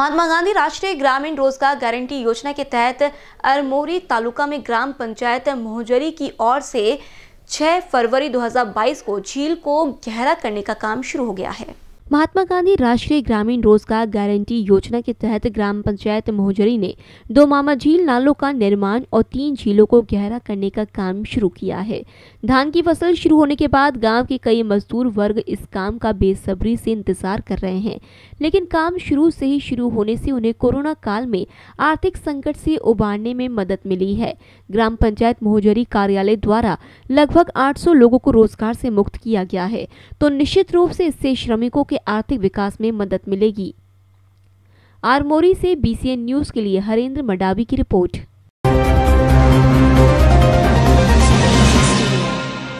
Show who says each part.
Speaker 1: महात्मा गांधी राष्ट्रीय ग्रामीण रोजगार गारंटी योजना के तहत अरमोरी तालुका में ग्राम पंचायत मोहजरी की ओर से 6 फरवरी 2022 को झील को गहरा करने का काम शुरू हो गया है महात्मा गांधी राष्ट्रीय ग्रामीण रोजगार गारंटी योजना के तहत ग्राम पंचायत मोहजरी ने दो मामा झील नालों का निर्माण और तीन झीलों को गहरा करने का काम शुरू किया है धान की फसल शुरू होने के बाद गांव के कई मजदूर वर्ग इस काम का बेसब्री से इंतजार कर रहे हैं लेकिन काम शुरू से ही शुरू होने से उन्हें कोरोना काल में आर्थिक संकट से उबारने में मदद मिली है ग्राम पंचायत मोहजरी कार्यालय द्वारा लगभग आठ लोगों को रोजगार से मुक्त किया गया है तो निश्चित रूप से इससे श्रमिकों के आर्थिक विकास में मदद मिलेगी आरमोरी से बीसीएन न्यूज़ के लिए हरेंद्र मडावी की रिपोर्ट